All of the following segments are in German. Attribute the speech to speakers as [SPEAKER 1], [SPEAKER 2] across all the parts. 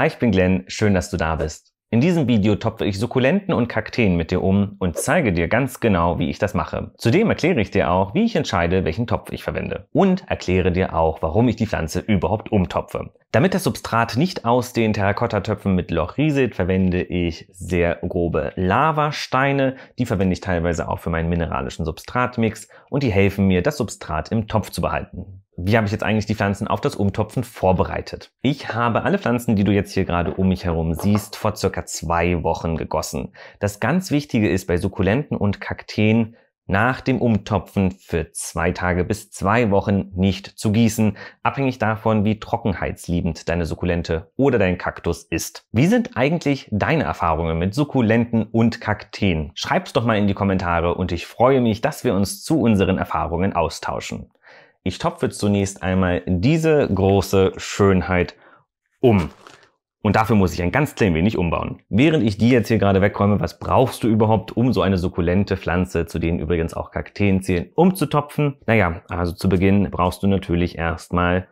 [SPEAKER 1] Hi, ich bin Glenn, schön, dass du da bist. In diesem Video topfe ich Sukkulenten und Kakteen mit dir um und zeige dir ganz genau, wie ich das mache. Zudem erkläre ich dir auch, wie ich entscheide, welchen Topf ich verwende. Und erkläre dir auch, warum ich die Pflanze überhaupt umtopfe. Damit das Substrat nicht aus den Terrakottatöpfen mit Loch rieselt, verwende ich sehr grobe Lavasteine. Die verwende ich teilweise auch für meinen mineralischen Substratmix und die helfen mir, das Substrat im Topf zu behalten wie habe ich jetzt eigentlich die Pflanzen auf das Umtopfen vorbereitet? Ich habe alle Pflanzen, die du jetzt hier gerade um mich herum siehst, vor circa zwei Wochen gegossen. Das ganz Wichtige ist bei Sukkulenten und Kakteen, nach dem Umtopfen für zwei Tage bis zwei Wochen nicht zu gießen, abhängig davon, wie trockenheitsliebend deine Sukkulente oder dein Kaktus ist. Wie sind eigentlich deine Erfahrungen mit Sukkulenten und Kakteen? Schreib's doch mal in die Kommentare und ich freue mich, dass wir uns zu unseren Erfahrungen austauschen. Ich topfe zunächst einmal diese große Schönheit um. Und dafür muss ich ein ganz klein wenig umbauen. Während ich die jetzt hier gerade wegräume, was brauchst du überhaupt, um so eine sukkulente Pflanze, zu denen übrigens auch Kakteen zählen, umzutopfen? Naja, also zu Beginn brauchst du natürlich erstmal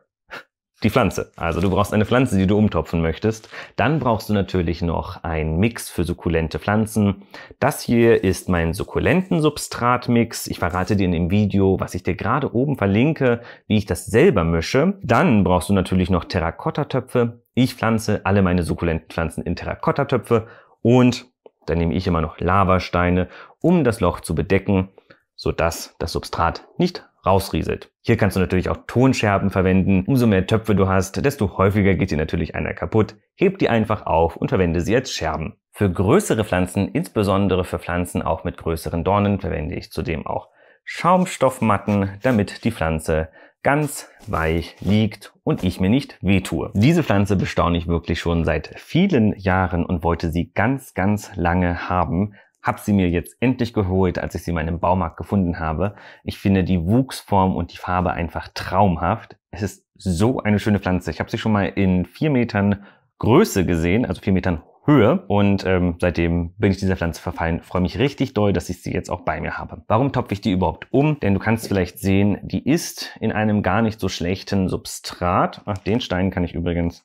[SPEAKER 1] die Pflanze. Also du brauchst eine Pflanze, die du umtopfen möchtest. Dann brauchst du natürlich noch einen Mix für sukkulente Pflanzen. Das hier ist mein sukkulenten Substratmix. Ich verrate dir in dem Video, was ich dir gerade oben verlinke, wie ich das selber mische. Dann brauchst du natürlich noch Terrakotta-Töpfe. Ich pflanze alle meine sukkulenten Pflanzen in Terrakotta-Töpfe und dann nehme ich immer noch Lavasteine, um das Loch zu bedecken sodass das Substrat nicht rausrieselt. Hier kannst du natürlich auch Tonscherben verwenden. Umso mehr Töpfe du hast, desto häufiger geht dir natürlich einer kaputt. Heb die einfach auf und verwende sie als Scherben. Für größere Pflanzen, insbesondere für Pflanzen auch mit größeren Dornen, verwende ich zudem auch Schaumstoffmatten, damit die Pflanze ganz weich liegt und ich mir nicht wehtue. Diese Pflanze bestaune ich wirklich schon seit vielen Jahren und wollte sie ganz, ganz lange haben, habe sie mir jetzt endlich geholt, als ich sie mal im Baumarkt gefunden habe. Ich finde die Wuchsform und die Farbe einfach traumhaft. Es ist so eine schöne Pflanze. Ich habe sie schon mal in vier Metern Größe gesehen, also vier Metern Höhe. Und ähm, seitdem bin ich dieser Pflanze verfallen. Freue mich richtig doll, dass ich sie jetzt auch bei mir habe. Warum topfe ich die überhaupt um? Denn du kannst vielleicht sehen, die ist in einem gar nicht so schlechten Substrat. Ach, den Stein kann ich übrigens,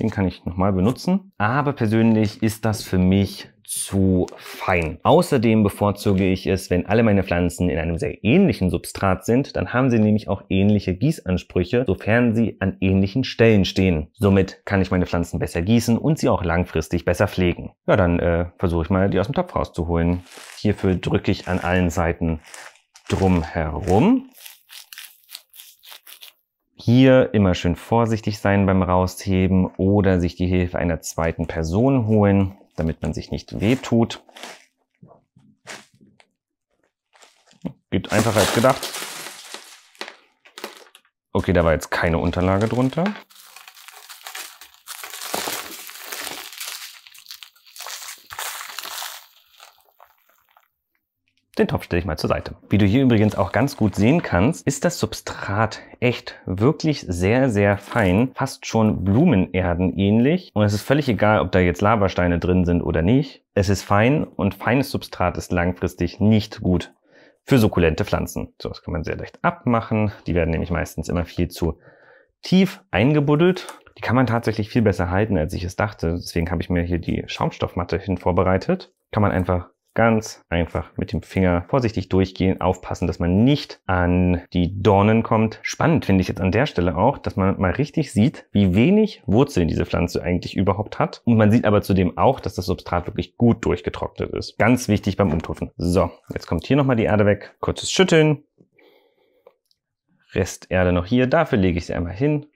[SPEAKER 1] den kann ich nochmal benutzen. Aber persönlich ist das für mich zu fein. Außerdem bevorzuge ich es, wenn alle meine Pflanzen in einem sehr ähnlichen Substrat sind, dann haben sie nämlich auch ähnliche Gießansprüche, sofern sie an ähnlichen Stellen stehen. Somit kann ich meine Pflanzen besser gießen und sie auch langfristig besser pflegen. Ja, dann äh, versuche ich mal, die aus dem Topf rauszuholen. Hierfür drücke ich an allen Seiten drum herum. Hier immer schön vorsichtig sein beim Rausheben oder sich die Hilfe einer zweiten Person holen damit man sich nicht wehtut. Geht einfacher als gedacht. Okay, da war jetzt keine Unterlage drunter. Den Topf stelle ich mal zur Seite. Wie du hier übrigens auch ganz gut sehen kannst, ist das Substrat echt wirklich sehr, sehr fein, fast schon Blumenerden ähnlich. Und es ist völlig egal, ob da jetzt Lavasteine drin sind oder nicht. Es ist fein und feines Substrat ist langfristig nicht gut für sukkulente Pflanzen. So, das kann man sehr leicht abmachen. Die werden nämlich meistens immer viel zu tief eingebuddelt. Die kann man tatsächlich viel besser halten, als ich es dachte. Deswegen habe ich mir hier die Schaumstoffmatte hin vorbereitet. Kann man einfach Ganz einfach mit dem Finger vorsichtig durchgehen, aufpassen, dass man nicht an die Dornen kommt. Spannend finde ich jetzt an der Stelle auch, dass man mal richtig sieht, wie wenig Wurzeln diese Pflanze eigentlich überhaupt hat. Und man sieht aber zudem auch, dass das Substrat wirklich gut durchgetrocknet ist. Ganz wichtig beim Umtupfen. So, jetzt kommt hier nochmal die Erde weg. Kurzes Schütteln. Resterde noch hier. Dafür lege ich sie einmal hin.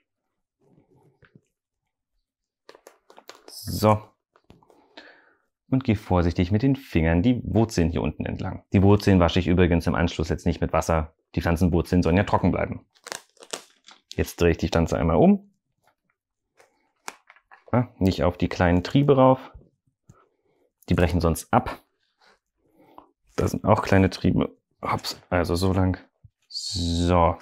[SPEAKER 1] So, und gehe vorsichtig mit den Fingern die Wurzeln hier unten entlang. Die Wurzeln wasche ich übrigens im Anschluss jetzt nicht mit Wasser. Die Pflanzenwurzeln sollen ja trocken bleiben. Jetzt drehe ich die Pflanze einmal um. Ja, ah, nicht auf die kleinen Triebe rauf. Die brechen sonst ab. Da sind auch kleine Triebe. Hops, also so lang. So.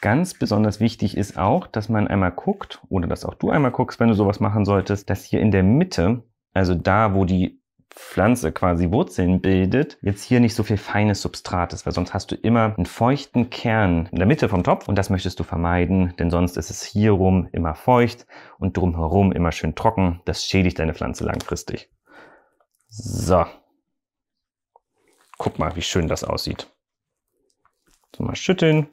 [SPEAKER 1] Ganz besonders wichtig ist auch, dass man einmal guckt, oder dass auch du einmal guckst, wenn du sowas machen solltest, dass hier in der Mitte also da, wo die Pflanze quasi Wurzeln bildet, jetzt hier nicht so viel feines Substrat ist, weil sonst hast du immer einen feuchten Kern in der Mitte vom Topf und das möchtest du vermeiden, denn sonst ist es hier rum immer feucht und drumherum immer schön trocken. Das schädigt deine Pflanze langfristig. So. Guck mal, wie schön das aussieht. So mal schütteln.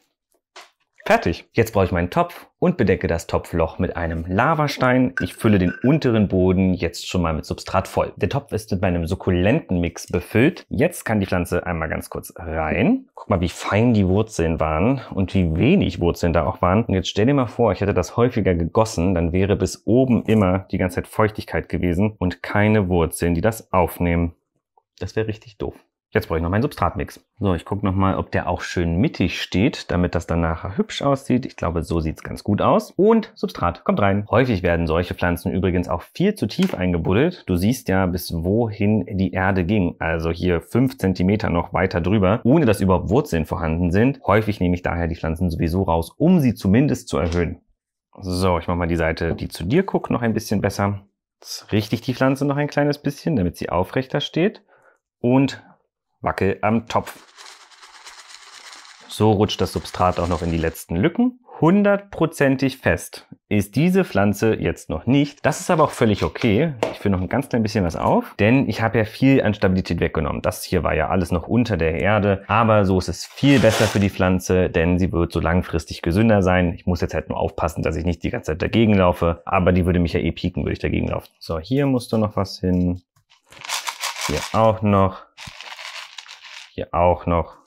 [SPEAKER 1] Fertig. Jetzt brauche ich meinen Topf und bedecke das Topfloch mit einem Lavastein. Ich fülle den unteren Boden jetzt schon mal mit Substrat voll. Der Topf ist mit meinem sukkulenten Mix befüllt. Jetzt kann die Pflanze einmal ganz kurz rein. Guck mal, wie fein die Wurzeln waren und wie wenig Wurzeln da auch waren. Und jetzt stell dir mal vor, ich hätte das häufiger gegossen, dann wäre bis oben immer die ganze Zeit Feuchtigkeit gewesen und keine Wurzeln, die das aufnehmen. Das wäre richtig doof. Jetzt brauche ich noch meinen Substratmix. So, ich gucke nochmal, ob der auch schön mittig steht, damit das dann nachher hübsch aussieht. Ich glaube, so sieht es ganz gut aus. Und Substrat kommt rein. Häufig werden solche Pflanzen übrigens auch viel zu tief eingebuddelt. Du siehst ja, bis wohin die Erde ging. Also hier fünf Zentimeter noch weiter drüber, ohne dass überhaupt Wurzeln vorhanden sind. Häufig nehme ich daher die Pflanzen sowieso raus, um sie zumindest zu erhöhen. So, ich mache mal die Seite, die zu dir guckt, noch ein bisschen besser. Jetzt richte ich die Pflanze noch ein kleines bisschen, damit sie aufrechter steht. Und Wackel am Topf. So rutscht das Substrat auch noch in die letzten Lücken. Hundertprozentig fest ist diese Pflanze jetzt noch nicht. Das ist aber auch völlig okay. Ich fülle noch ein ganz klein bisschen was auf, denn ich habe ja viel an Stabilität weggenommen. Das hier war ja alles noch unter der Erde, aber so ist es viel besser für die Pflanze, denn sie wird so langfristig gesünder sein. Ich muss jetzt halt nur aufpassen, dass ich nicht die ganze Zeit dagegen laufe, aber die würde mich ja eh pieken, würde ich dagegen laufen. So, hier musste noch was hin. Hier auch noch hier auch noch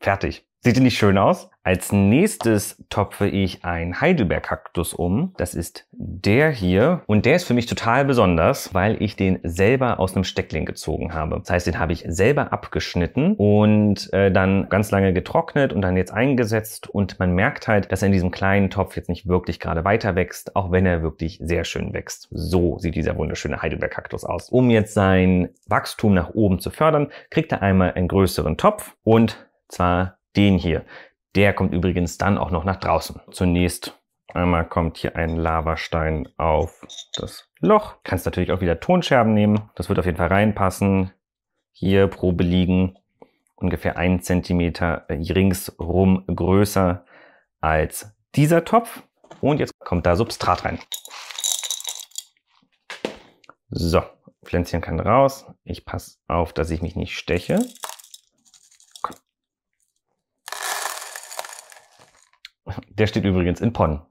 [SPEAKER 1] fertig. Sieht die nicht schön aus? Als nächstes topfe ich einen Heidelberg-Kaktus um. Das ist der hier. Und der ist für mich total besonders, weil ich den selber aus einem Steckling gezogen habe. Das heißt, den habe ich selber abgeschnitten und äh, dann ganz lange getrocknet und dann jetzt eingesetzt. Und man merkt halt, dass er in diesem kleinen Topf jetzt nicht wirklich gerade weiter wächst, auch wenn er wirklich sehr schön wächst. So sieht dieser wunderschöne Heidelberg-Kaktus aus. Um jetzt sein Wachstum nach oben zu fördern, kriegt er einmal einen größeren Topf und zwar den hier. Der kommt übrigens dann auch noch nach draußen. Zunächst einmal kommt hier ein Lavastein auf das Loch. Kannst natürlich auch wieder Tonscherben nehmen. Das wird auf jeden Fall reinpassen. Hier Probe liegen ungefähr einen Zentimeter ringsrum größer als dieser Topf. Und jetzt kommt da Substrat rein. So, Pflänzchen kann raus. Ich passe auf, dass ich mich nicht steche. Der steht übrigens in Ponn.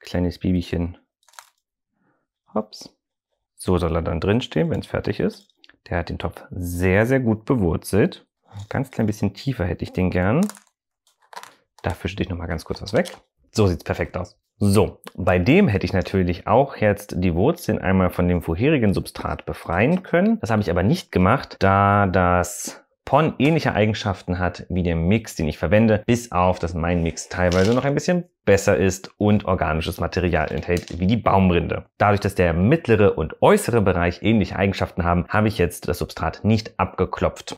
[SPEAKER 1] Kleines Babychen. Hops. So soll er dann drin stehen, wenn es fertig ist. Der hat den Topf sehr, sehr gut bewurzelt. Ein ganz klein bisschen tiefer hätte ich den gern. Dafür stehe ich nochmal ganz kurz was weg. So sieht es perfekt aus. So, bei dem hätte ich natürlich auch jetzt die Wurzeln einmal von dem vorherigen Substrat befreien können. Das habe ich aber nicht gemacht, da das PON ähnliche Eigenschaften hat wie der Mix, den ich verwende, bis auf, dass mein Mix teilweise noch ein bisschen besser ist und organisches Material enthält wie die Baumrinde. Dadurch, dass der mittlere und äußere Bereich ähnliche Eigenschaften haben, habe ich jetzt das Substrat nicht abgeklopft.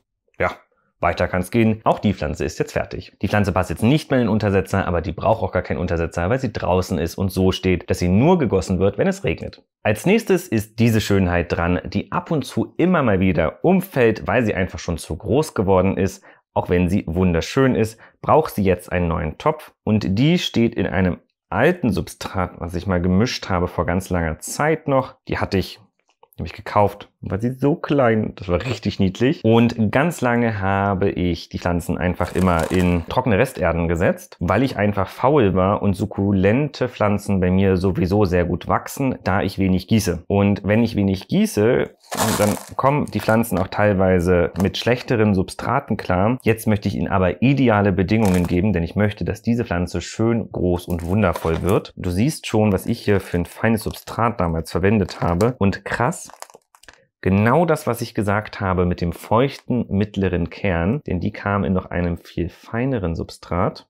[SPEAKER 1] Weiter kann es gehen. Auch die Pflanze ist jetzt fertig. Die Pflanze passt jetzt nicht mehr in den Untersetzer, aber die braucht auch gar keinen Untersetzer, weil sie draußen ist und so steht, dass sie nur gegossen wird, wenn es regnet. Als nächstes ist diese Schönheit dran, die ab und zu immer mal wieder umfällt, weil sie einfach schon zu groß geworden ist, auch wenn sie wunderschön ist, braucht sie jetzt einen neuen Topf und die steht in einem alten Substrat, was ich mal gemischt habe vor ganz langer Zeit noch. Die hatte ich, habe ich gekauft, war sie so klein. Das war richtig niedlich. Und ganz lange habe ich die Pflanzen einfach immer in trockene Resterden gesetzt, weil ich einfach faul war und sukkulente Pflanzen bei mir sowieso sehr gut wachsen, da ich wenig gieße. Und wenn ich wenig gieße, dann kommen die Pflanzen auch teilweise mit schlechteren Substraten klar. Jetzt möchte ich ihnen aber ideale Bedingungen geben, denn ich möchte, dass diese Pflanze schön groß und wundervoll wird. Du siehst schon, was ich hier für ein feines Substrat damals verwendet habe. Und krass, Genau das, was ich gesagt habe mit dem feuchten mittleren Kern, denn die kam in noch einem viel feineren Substrat.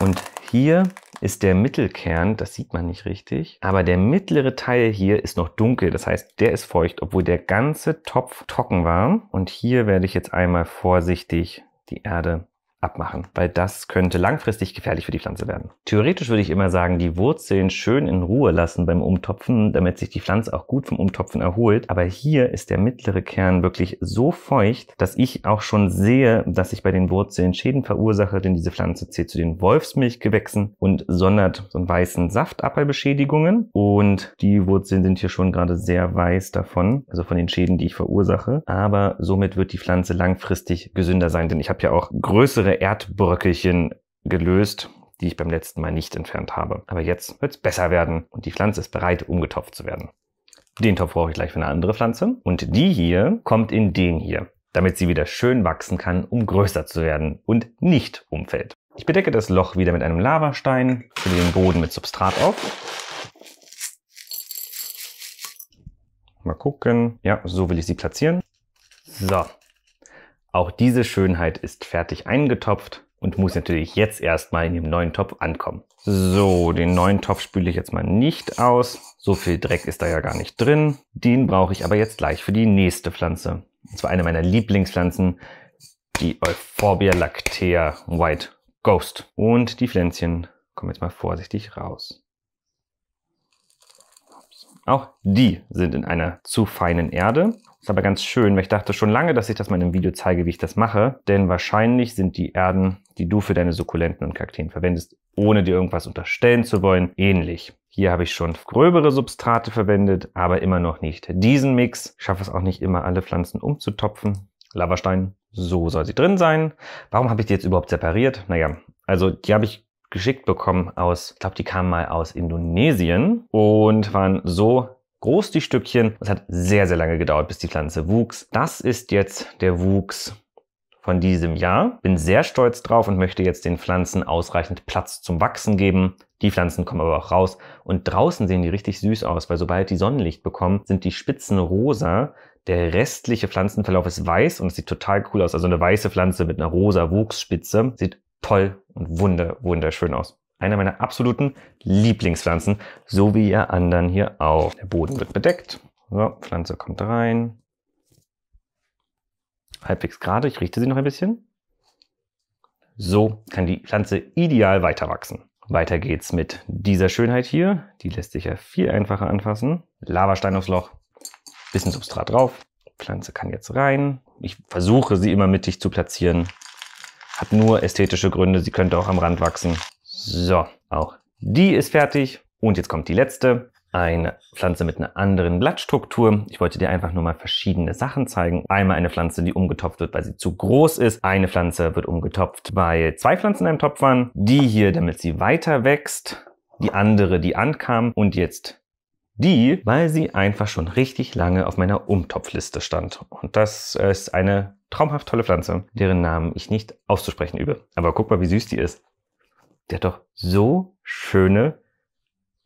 [SPEAKER 1] Und hier ist der Mittelkern, das sieht man nicht richtig, aber der mittlere Teil hier ist noch dunkel, das heißt, der ist feucht, obwohl der ganze Topf trocken war. Und hier werde ich jetzt einmal vorsichtig die Erde abmachen, weil das könnte langfristig gefährlich für die Pflanze werden. Theoretisch würde ich immer sagen, die Wurzeln schön in Ruhe lassen beim Umtopfen, damit sich die Pflanze auch gut vom Umtopfen erholt. Aber hier ist der mittlere Kern wirklich so feucht, dass ich auch schon sehe, dass ich bei den Wurzeln Schäden verursache, denn diese Pflanze zählt zu den Wolfsmilchgewächsen und sondert so einen weißen Saft ab bei Beschädigungen. Und die Wurzeln sind hier schon gerade sehr weiß davon, also von den Schäden, die ich verursache. Aber somit wird die Pflanze langfristig gesünder sein, denn ich habe ja auch größere größere Erdbröckelchen gelöst, die ich beim letzten Mal nicht entfernt habe. Aber jetzt wird es besser werden und die Pflanze ist bereit, umgetopft zu werden. Den Topf brauche ich gleich für eine andere Pflanze. Und die hier kommt in den hier, damit sie wieder schön wachsen kann, um größer zu werden und nicht umfällt. Ich bedecke das Loch wieder mit einem Lavastein, fülle den Boden mit Substrat auf. Mal gucken. Ja, so will ich sie platzieren. So, auch diese Schönheit ist fertig eingetopft und muss natürlich jetzt erstmal in dem neuen Topf ankommen. So, den neuen Topf spüle ich jetzt mal nicht aus. So viel Dreck ist da ja gar nicht drin. Den brauche ich aber jetzt gleich für die nächste Pflanze. Und zwar eine meiner Lieblingspflanzen, die Euphorbia lactea White Ghost. Und die Pflänzchen kommen jetzt mal vorsichtig raus. Auch die sind in einer zu feinen Erde ist aber ganz schön, weil ich dachte schon lange, dass ich das mal in einem Video zeige, wie ich das mache. Denn wahrscheinlich sind die Erden, die du für deine Sukkulenten und Kakteen verwendest, ohne dir irgendwas unterstellen zu wollen, ähnlich. Hier habe ich schon gröbere Substrate verwendet, aber immer noch nicht diesen Mix. Ich schaffe es auch nicht immer, alle Pflanzen umzutopfen. Lavastein, so soll sie drin sein. Warum habe ich die jetzt überhaupt separiert? Naja, also die habe ich geschickt bekommen aus, ich glaube, die kamen mal aus Indonesien und waren so groß, die Stückchen. Es hat sehr, sehr lange gedauert, bis die Pflanze wuchs. Das ist jetzt der Wuchs von diesem Jahr. Bin sehr stolz drauf und möchte jetzt den Pflanzen ausreichend Platz zum Wachsen geben. Die Pflanzen kommen aber auch raus und draußen sehen die richtig süß aus, weil sobald die Sonnenlicht bekommen, sind die Spitzen rosa. Der restliche Pflanzenverlauf ist weiß und es sieht total cool aus. Also eine weiße Pflanze mit einer rosa Wuchsspitze sieht toll und wunder, wunderschön aus einer meiner absoluten Lieblingspflanzen, so wie ihr anderen hier auch. Der Boden wird bedeckt. So, Pflanze kommt rein. Halbwegs gerade, ich richte sie noch ein bisschen. So kann die Pflanze ideal weiter wachsen. Weiter geht's mit dieser Schönheit hier. Die lässt sich ja viel einfacher anfassen. Lavastein aufs Loch, bisschen Substrat drauf. Pflanze kann jetzt rein. Ich versuche sie immer mittig zu platzieren. Hat nur ästhetische Gründe. Sie könnte auch am Rand wachsen. So, auch die ist fertig. Und jetzt kommt die letzte. Eine Pflanze mit einer anderen Blattstruktur. Ich wollte dir einfach nur mal verschiedene Sachen zeigen. Einmal eine Pflanze, die umgetopft wird, weil sie zu groß ist. Eine Pflanze wird umgetopft, weil zwei Pflanzen im Topf waren. Die hier, damit sie weiter wächst. Die andere, die ankam. Und jetzt die, weil sie einfach schon richtig lange auf meiner Umtopfliste stand. Und das ist eine traumhaft tolle Pflanze, deren Namen ich nicht auszusprechen übe. Aber guck mal, wie süß die ist. Der hat doch so schöne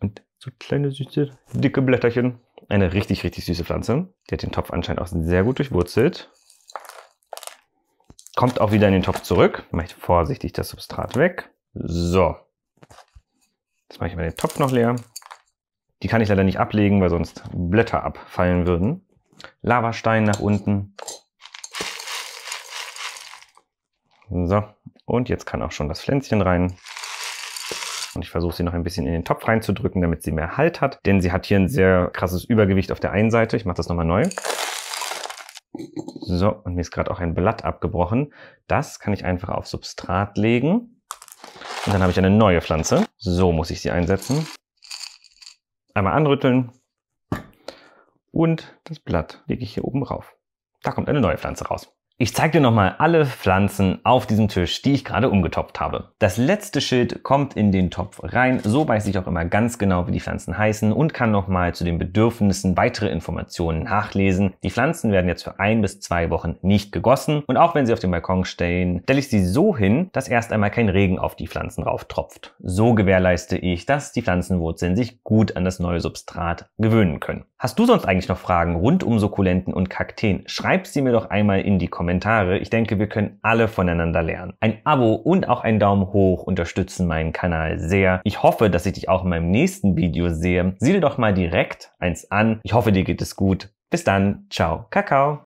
[SPEAKER 1] und so kleine, süße, dicke Blätterchen. Eine richtig, richtig süße Pflanze. Die hat den Topf anscheinend auch sehr gut durchwurzelt. Kommt auch wieder in den Topf zurück. Mache ich vorsichtig das Substrat weg. So. Jetzt mache ich mal den Topf noch leer. Die kann ich leider nicht ablegen, weil sonst Blätter abfallen würden. Lavastein nach unten. So, und jetzt kann auch schon das Pflänzchen rein. Und ich versuche sie noch ein bisschen in den Topf reinzudrücken, damit sie mehr Halt hat. Denn sie hat hier ein sehr krasses Übergewicht auf der einen Seite. Ich mache das nochmal neu. So, und mir ist gerade auch ein Blatt abgebrochen. Das kann ich einfach auf Substrat legen. Und dann habe ich eine neue Pflanze. So muss ich sie einsetzen. Einmal anrütteln. Und das Blatt lege ich hier oben rauf. Da kommt eine neue Pflanze raus. Ich zeige dir nochmal alle Pflanzen auf diesem Tisch, die ich gerade umgetopft habe. Das letzte Schild kommt in den Topf rein, so weiß ich auch immer ganz genau, wie die Pflanzen heißen und kann nochmal zu den Bedürfnissen weitere Informationen nachlesen. Die Pflanzen werden jetzt für ein bis zwei Wochen nicht gegossen und auch wenn sie auf dem Balkon stehen, stelle ich sie so hin, dass erst einmal kein Regen auf die Pflanzen rauftropft. So gewährleiste ich, dass die Pflanzenwurzeln sich gut an das neue Substrat gewöhnen können. Hast du sonst eigentlich noch Fragen rund um Sukkulenten und Kakteen? Schreib sie mir doch einmal in die Kommentare Kommentare. Ich denke, wir können alle voneinander lernen. Ein Abo und auch ein Daumen hoch unterstützen meinen Kanal sehr. Ich hoffe, dass ich dich auch in meinem nächsten Video sehe. Sieh dir doch mal direkt eins an. Ich hoffe, dir geht es gut. Bis dann. Ciao. Kakao.